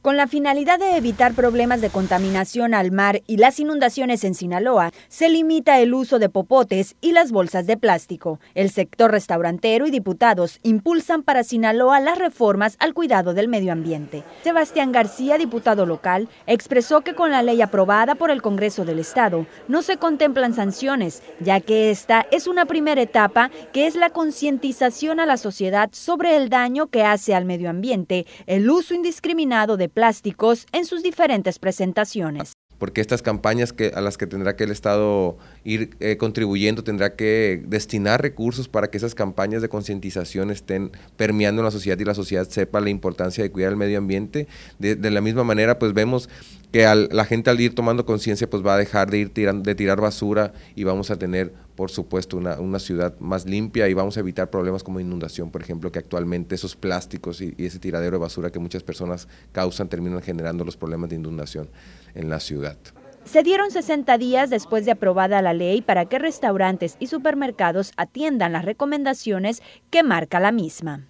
Con la finalidad de evitar problemas de contaminación al mar y las inundaciones en Sinaloa, se limita el uso de popotes y las bolsas de plástico. El sector restaurantero y diputados impulsan para Sinaloa las reformas al cuidado del medio ambiente. Sebastián García, diputado local, expresó que con la ley aprobada por el Congreso del Estado no se contemplan sanciones, ya que esta es una primera etapa que es la concientización a la sociedad sobre el daño que hace al medio ambiente el uso indiscriminado de plásticos en sus diferentes presentaciones porque estas campañas que, a las que tendrá que el Estado ir eh, contribuyendo tendrá que destinar recursos para que esas campañas de concientización estén permeando en la sociedad y la sociedad sepa la importancia de cuidar el medio ambiente. De, de la misma manera, pues vemos que la gente al ir tomando conciencia pues va a dejar de ir de tirar basura y vamos a tener por supuesto una, ciudad más limpia y vamos a evitar problemas como inundación por ejemplo que actualmente esos plásticos y, ese tiradero de basura que muchas personas causan terminan generando los problemas de inundación en la ciudad. Se dieron 60 días después de aprobada la ley para que restaurantes y supermercados atiendan las recomendaciones que marca la misma.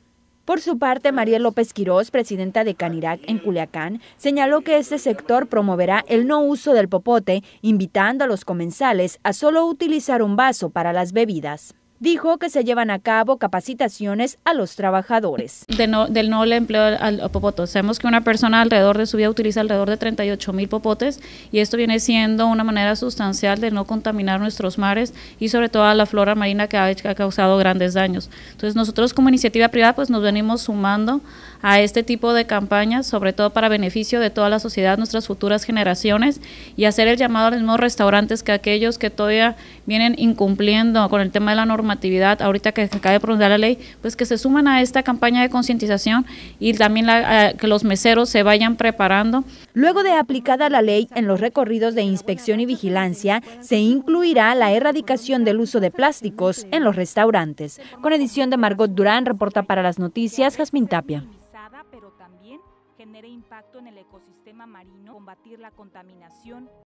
Por su parte, María López Quirós, presidenta de Canirac en Culiacán, señaló que este sector promoverá el no uso del popote, invitando a los comensales a solo utilizar un vaso para las bebidas dijo que se llevan a cabo capacitaciones a los trabajadores. del no, del empleo al, al popoto. Sabemos que una persona alrededor de su vida utiliza alrededor de 38 mil popotes y esto viene siendo una manera sustancial de no contaminar nuestros mares y sobre todo a la flora marina que ha, causado grandes daños. Entonces nosotros como iniciativa privada pues nos venimos sumando a este tipo de campañas, sobre todo para beneficio de toda la sociedad, nuestras futuras generaciones y hacer el llamado a los mismos restaurantes que aquellos que todavía vienen incumpliendo con el tema de la norma actividad ahorita que acaba de pronunciar la ley, pues que se suman a esta campaña de concientización y también eh, que los meseros se vayan preparando. Luego de aplicada la ley en los recorridos de inspección y vigilancia, se incluirá la erradicación del uso de plásticos en los restaurantes. Con edición de Margot Durán, reporta para las noticias Jasmine Tapia